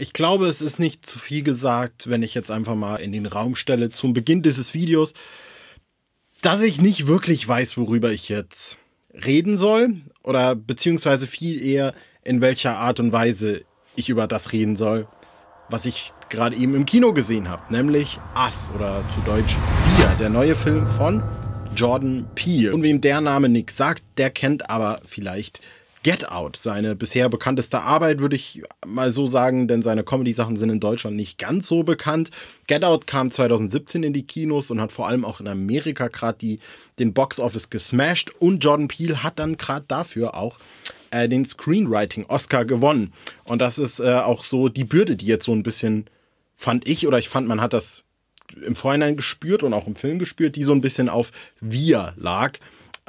Ich glaube, es ist nicht zu viel gesagt, wenn ich jetzt einfach mal in den Raum stelle zum Beginn dieses Videos, dass ich nicht wirklich weiß, worüber ich jetzt reden soll oder beziehungsweise viel eher in welcher Art und Weise ich über das reden soll, was ich gerade eben im Kino gesehen habe, nämlich Us oder zu Deutsch Wir, der neue Film von Jordan Peele. Und wem der Name nichts sagt, der kennt aber vielleicht Get Out, seine bisher bekannteste Arbeit, würde ich mal so sagen, denn seine Comedy-Sachen sind in Deutschland nicht ganz so bekannt. Get Out kam 2017 in die Kinos und hat vor allem auch in Amerika gerade den Box-Office gesmashed und Jordan Peele hat dann gerade dafür auch äh, den Screenwriting-Oscar gewonnen. Und das ist äh, auch so die Bürde, die jetzt so ein bisschen, fand ich, oder ich fand, man hat das im Vorhinein gespürt und auch im Film gespürt, die so ein bisschen auf wir lag.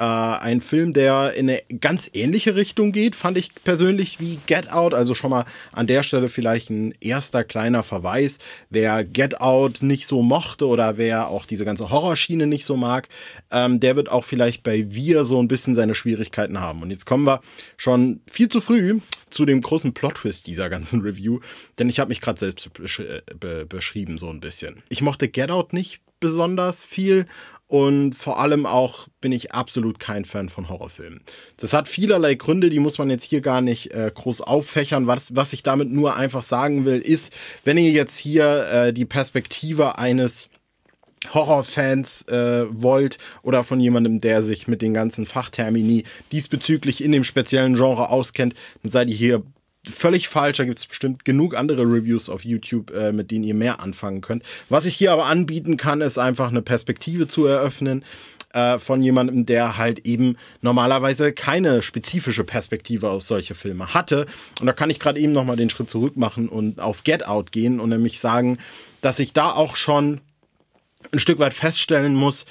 Äh, ein Film, der in eine ganz ähnliche Richtung geht, fand ich persönlich wie Get Out. Also schon mal an der Stelle vielleicht ein erster kleiner Verweis. Wer Get Out nicht so mochte oder wer auch diese ganze Horrorschiene nicht so mag, ähm, der wird auch vielleicht bei Wir so ein bisschen seine Schwierigkeiten haben. Und jetzt kommen wir schon viel zu früh zu dem großen Plot-Twist dieser ganzen Review, denn ich habe mich gerade selbst besch äh, be beschrieben so ein bisschen. Ich mochte Get Out nicht, besonders viel und vor allem auch bin ich absolut kein Fan von Horrorfilmen. Das hat vielerlei Gründe, die muss man jetzt hier gar nicht äh, groß auffächern. Was, was ich damit nur einfach sagen will, ist, wenn ihr jetzt hier äh, die Perspektive eines Horrorfans äh, wollt oder von jemandem, der sich mit den ganzen Fachtermini diesbezüglich in dem speziellen Genre auskennt, dann seid ihr hier völlig falsch. Da gibt es bestimmt genug andere Reviews auf YouTube, äh, mit denen ihr mehr anfangen könnt. Was ich hier aber anbieten kann, ist einfach eine Perspektive zu eröffnen äh, von jemandem, der halt eben normalerweise keine spezifische Perspektive auf solche Filme hatte. Und da kann ich gerade eben nochmal den Schritt zurück machen und auf Get Out gehen und nämlich sagen, dass ich da auch schon ein Stück weit feststellen muss,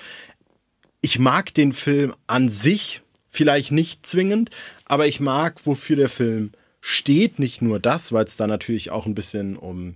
ich mag den Film an sich vielleicht nicht zwingend, aber ich mag, wofür der Film steht nicht nur das, weil es da natürlich auch ein bisschen um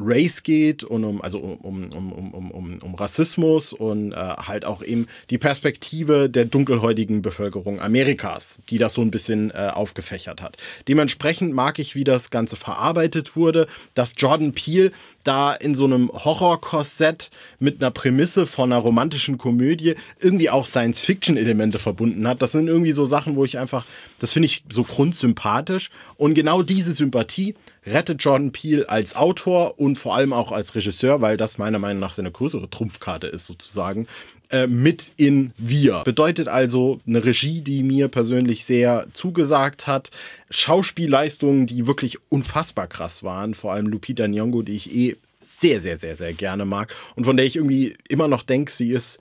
Race geht und um, also um, um, um, um, um Rassismus und äh, halt auch eben die Perspektive der dunkelhäutigen Bevölkerung Amerikas, die das so ein bisschen äh, aufgefächert hat. Dementsprechend mag ich, wie das Ganze verarbeitet wurde, dass Jordan Peele da in so einem Horror-Korsett mit einer Prämisse von einer romantischen Komödie irgendwie auch Science-Fiction-Elemente verbunden hat. Das sind irgendwie so Sachen, wo ich einfach, das finde ich so grundsympathisch. Und genau diese Sympathie rettet Jordan Peele als Autor und vor allem auch als Regisseur, weil das meiner Meinung nach seine größere Trumpfkarte ist sozusagen, äh, mit in Wir. Bedeutet also eine Regie, die mir persönlich sehr zugesagt hat. Schauspielleistungen, die wirklich unfassbar krass waren. Vor allem Lupita Nyong'o, die ich eh sehr, sehr, sehr, sehr gerne mag und von der ich irgendwie immer noch denke, sie ist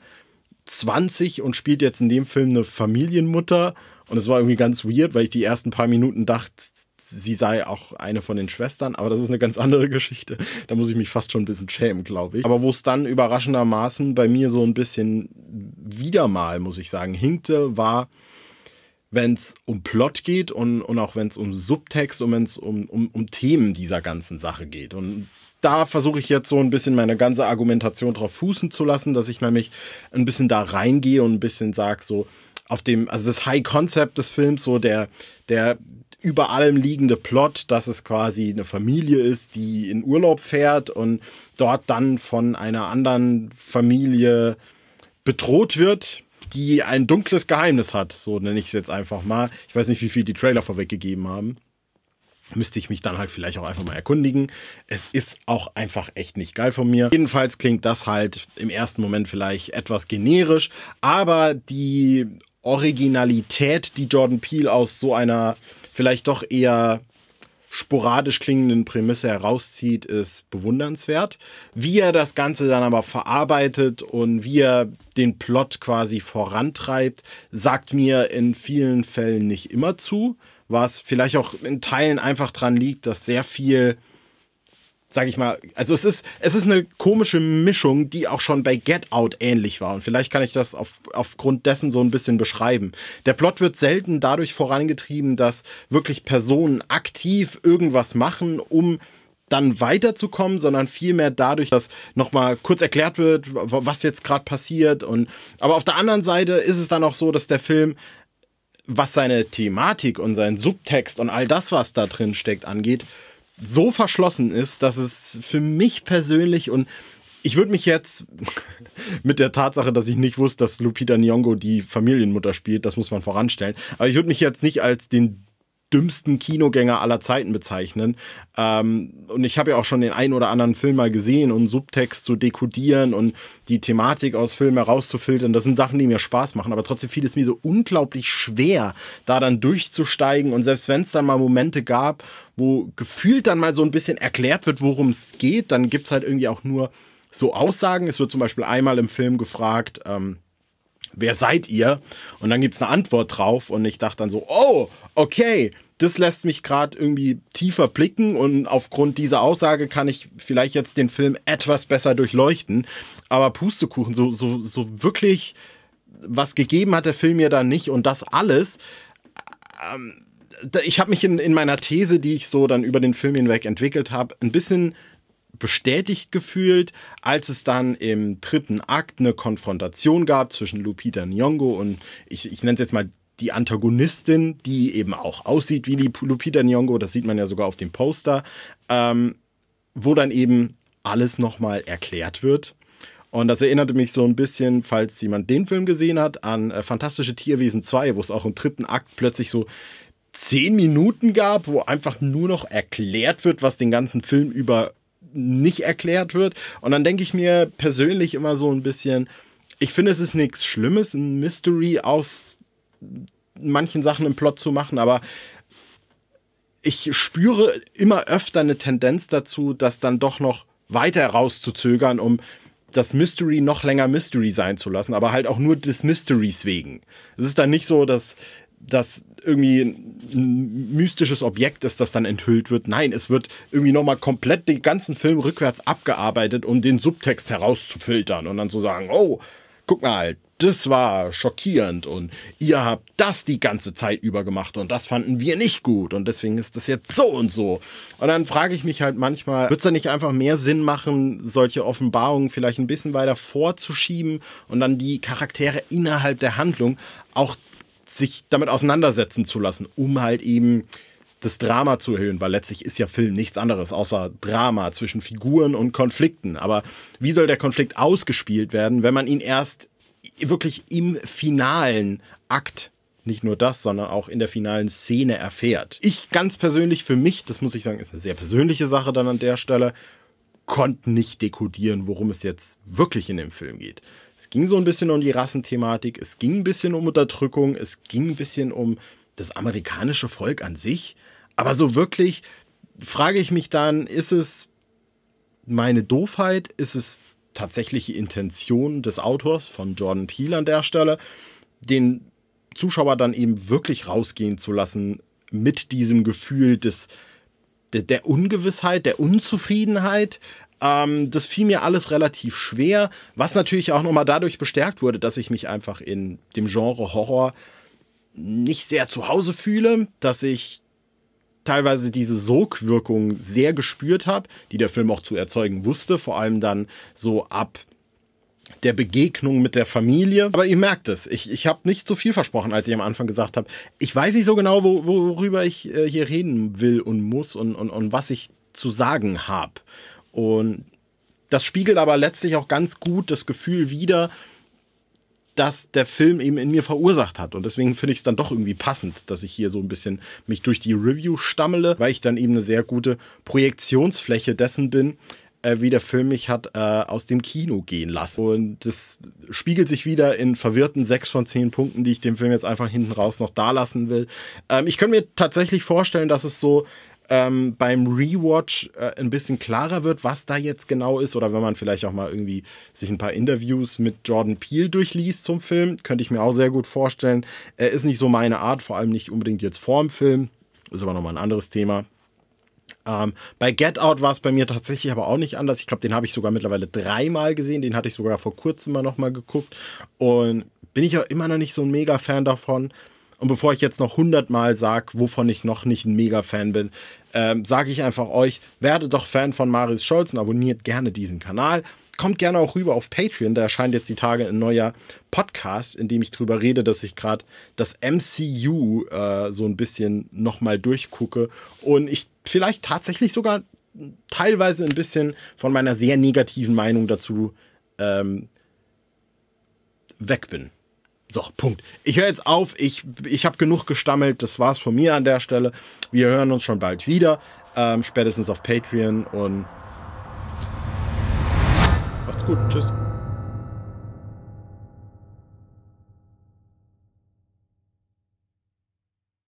20 und spielt jetzt in dem Film eine Familienmutter. Und es war irgendwie ganz weird, weil ich die ersten paar Minuten dachte, sie sei auch eine von den Schwestern, aber das ist eine ganz andere Geschichte. Da muss ich mich fast schon ein bisschen schämen, glaube ich. Aber wo es dann überraschendermaßen bei mir so ein bisschen wieder mal, muss ich sagen, hinkte, war, wenn es um Plot geht und, und auch wenn es um Subtext und wenn es um, um, um Themen dieser ganzen Sache geht. Und da versuche ich jetzt so ein bisschen meine ganze Argumentation drauf fußen zu lassen, dass ich nämlich ein bisschen da reingehe und ein bisschen sage, so auf dem, also das High Concept des Films, so der, der, über allem liegende Plot, dass es quasi eine Familie ist, die in Urlaub fährt und dort dann von einer anderen Familie bedroht wird, die ein dunkles Geheimnis hat. So nenne ich es jetzt einfach mal. Ich weiß nicht, wie viel die Trailer vorweggegeben haben. Müsste ich mich dann halt vielleicht auch einfach mal erkundigen. Es ist auch einfach echt nicht geil von mir. Jedenfalls klingt das halt im ersten Moment vielleicht etwas generisch, aber die Originalität, die Jordan Peele aus so einer vielleicht doch eher sporadisch klingenden Prämisse herauszieht, ist bewundernswert. Wie er das Ganze dann aber verarbeitet und wie er den Plot quasi vorantreibt, sagt mir in vielen Fällen nicht immer zu, was vielleicht auch in Teilen einfach dran liegt, dass sehr viel sag ich mal, also es ist, es ist eine komische Mischung, die auch schon bei Get Out ähnlich war. Und vielleicht kann ich das auf, aufgrund dessen so ein bisschen beschreiben. Der Plot wird selten dadurch vorangetrieben, dass wirklich Personen aktiv irgendwas machen, um dann weiterzukommen, sondern vielmehr dadurch, dass nochmal kurz erklärt wird, was jetzt gerade passiert. Und, aber auf der anderen Seite ist es dann auch so, dass der Film was seine Thematik und seinen Subtext und all das, was da drin steckt, angeht, so verschlossen ist, dass es für mich persönlich und ich würde mich jetzt mit der Tatsache, dass ich nicht wusste, dass Lupita Nyong'o die Familienmutter spielt, das muss man voranstellen, aber ich würde mich jetzt nicht als den dümmsten Kinogänger aller Zeiten bezeichnen. Ähm, und ich habe ja auch schon den einen oder anderen Film mal gesehen und Subtext zu dekodieren und die Thematik aus Filmen herauszufiltern. Das sind Sachen, die mir Spaß machen. Aber trotzdem fiel es mir so unglaublich schwer, da dann durchzusteigen. Und selbst wenn es dann mal Momente gab, wo gefühlt dann mal so ein bisschen erklärt wird, worum es geht, dann gibt es halt irgendwie auch nur so Aussagen. Es wird zum Beispiel einmal im Film gefragt, ähm, wer seid ihr? Und dann gibt es eine Antwort drauf und ich dachte dann so, oh, okay, das lässt mich gerade irgendwie tiefer blicken und aufgrund dieser Aussage kann ich vielleicht jetzt den Film etwas besser durchleuchten. Aber Pustekuchen, so, so, so wirklich was gegeben hat der Film mir da nicht und das alles. Ähm, ich habe mich in, in meiner These, die ich so dann über den Film hinweg entwickelt habe, ein bisschen bestätigt gefühlt, als es dann im dritten Akt eine Konfrontation gab zwischen Lupita Nyong'o und ich, ich nenne es jetzt mal die Antagonistin, die eben auch aussieht wie die Lupita Nyong'o, das sieht man ja sogar auf dem Poster, ähm, wo dann eben alles nochmal erklärt wird. Und das erinnerte mich so ein bisschen, falls jemand den Film gesehen hat, an äh, Fantastische Tierwesen 2, wo es auch im dritten Akt plötzlich so zehn Minuten gab, wo einfach nur noch erklärt wird, was den ganzen Film über nicht erklärt wird. Und dann denke ich mir persönlich immer so ein bisschen, ich finde, es ist nichts Schlimmes, ein Mystery aus manchen Sachen im Plot zu machen, aber ich spüre immer öfter eine Tendenz dazu, das dann doch noch weiter rauszuzögern, um das Mystery noch länger Mystery sein zu lassen, aber halt auch nur des Mysteries wegen. Es ist dann nicht so, dass dass irgendwie ein mystisches Objekt ist, das dann enthüllt wird. Nein, es wird irgendwie nochmal komplett den ganzen Film rückwärts abgearbeitet, um den Subtext herauszufiltern und dann zu sagen, oh, guck mal, das war schockierend und ihr habt das die ganze Zeit über gemacht und das fanden wir nicht gut und deswegen ist das jetzt so und so. Und dann frage ich mich halt manchmal, wird es da nicht einfach mehr Sinn machen, solche Offenbarungen vielleicht ein bisschen weiter vorzuschieben und dann die Charaktere innerhalb der Handlung auch sich damit auseinandersetzen zu lassen, um halt eben das Drama zu erhöhen, weil letztlich ist ja Film nichts anderes außer Drama zwischen Figuren und Konflikten. Aber wie soll der Konflikt ausgespielt werden, wenn man ihn erst wirklich im finalen Akt nicht nur das, sondern auch in der finalen Szene erfährt. Ich ganz persönlich für mich, das muss ich sagen, ist eine sehr persönliche Sache dann an der Stelle, konnten nicht dekodieren, worum es jetzt wirklich in dem Film geht. Es ging so ein bisschen um die Rassenthematik, es ging ein bisschen um Unterdrückung, es ging ein bisschen um das amerikanische Volk an sich. Aber so wirklich frage ich mich dann, ist es meine Doofheit? Ist es tatsächliche Intention des Autors von Jordan Peele an der Stelle, den Zuschauer dann eben wirklich rausgehen zu lassen mit diesem Gefühl des der, der Ungewissheit, der Unzufriedenheit, ähm, das fiel mir alles relativ schwer, was natürlich auch nochmal dadurch bestärkt wurde, dass ich mich einfach in dem Genre Horror nicht sehr zu Hause fühle, dass ich teilweise diese Sogwirkung sehr gespürt habe, die der Film auch zu erzeugen wusste, vor allem dann so ab der Begegnung mit der Familie. Aber ihr merkt es, ich, ich habe nicht so viel versprochen, als ich am Anfang gesagt habe. Ich weiß nicht so genau, wo, worüber ich äh, hier reden will und muss und, und, und was ich zu sagen habe. Und das spiegelt aber letztlich auch ganz gut das Gefühl wider, das der Film eben in mir verursacht hat. Und deswegen finde ich es dann doch irgendwie passend, dass ich hier so ein bisschen mich durch die Review stammele, weil ich dann eben eine sehr gute Projektionsfläche dessen bin, äh, wie der Film mich hat äh, aus dem Kino gehen lassen. Und das spiegelt sich wieder in verwirrten sechs von zehn Punkten, die ich dem Film jetzt einfach hinten raus noch da lassen will. Ähm, ich könnte mir tatsächlich vorstellen, dass es so ähm, beim Rewatch äh, ein bisschen klarer wird, was da jetzt genau ist. Oder wenn man vielleicht auch mal irgendwie sich ein paar Interviews mit Jordan Peele durchliest zum Film, könnte ich mir auch sehr gut vorstellen. Er ist nicht so meine Art, vor allem nicht unbedingt jetzt vorm Film. Ist aber nochmal ein anderes Thema. Ähm, bei Get Out war es bei mir tatsächlich aber auch nicht anders. Ich glaube, den habe ich sogar mittlerweile dreimal gesehen. Den hatte ich sogar vor kurzem mal nochmal geguckt. Und bin ich auch immer noch nicht so ein Mega-Fan davon. Und bevor ich jetzt noch hundertmal sage, wovon ich noch nicht ein Mega-Fan bin, ähm, sage ich einfach euch, werdet doch Fan von Marius Scholz und abonniert gerne diesen Kanal kommt gerne auch rüber auf Patreon. Da erscheint jetzt die Tage ein neuer Podcast, in dem ich drüber rede, dass ich gerade das MCU äh, so ein bisschen nochmal durchgucke und ich vielleicht tatsächlich sogar teilweise ein bisschen von meiner sehr negativen Meinung dazu ähm, weg bin. So, Punkt. Ich höre jetzt auf. Ich, ich habe genug gestammelt. Das war's von mir an der Stelle. Wir hören uns schon bald wieder. Ähm, spätestens auf Patreon und gut. Tschüss.